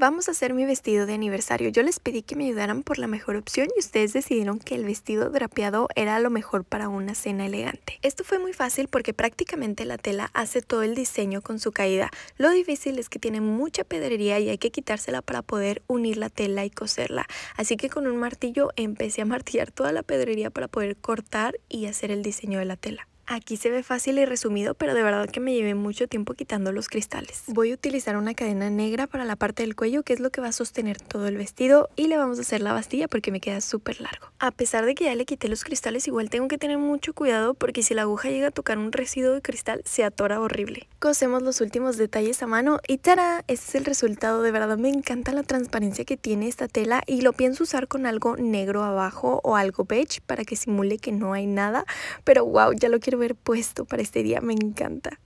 Vamos a hacer mi vestido de aniversario. Yo les pedí que me ayudaran por la mejor opción y ustedes decidieron que el vestido drapeado era lo mejor para una cena elegante. Esto fue muy fácil porque prácticamente la tela hace todo el diseño con su caída. Lo difícil es que tiene mucha pedrería y hay que quitársela para poder unir la tela y coserla. Así que con un martillo empecé a martillar toda la pedrería para poder cortar y hacer el diseño de la tela. Aquí se ve fácil y resumido, pero de verdad que me llevé mucho tiempo quitando los cristales. Voy a utilizar una cadena negra para la parte del cuello, que es lo que va a sostener todo el vestido, y le vamos a hacer la bastilla porque me queda súper largo. A pesar de que ya le quité los cristales, igual tengo que tener mucho cuidado porque si la aguja llega a tocar un residuo de cristal, se atora horrible. Cosemos los últimos detalles a mano y ¡tara! Este es el resultado, de verdad me encanta la transparencia que tiene esta tela y lo pienso usar con algo negro abajo o algo beige para que simule que no hay nada, pero wow, ya lo quiero haber puesto para este día, me encanta.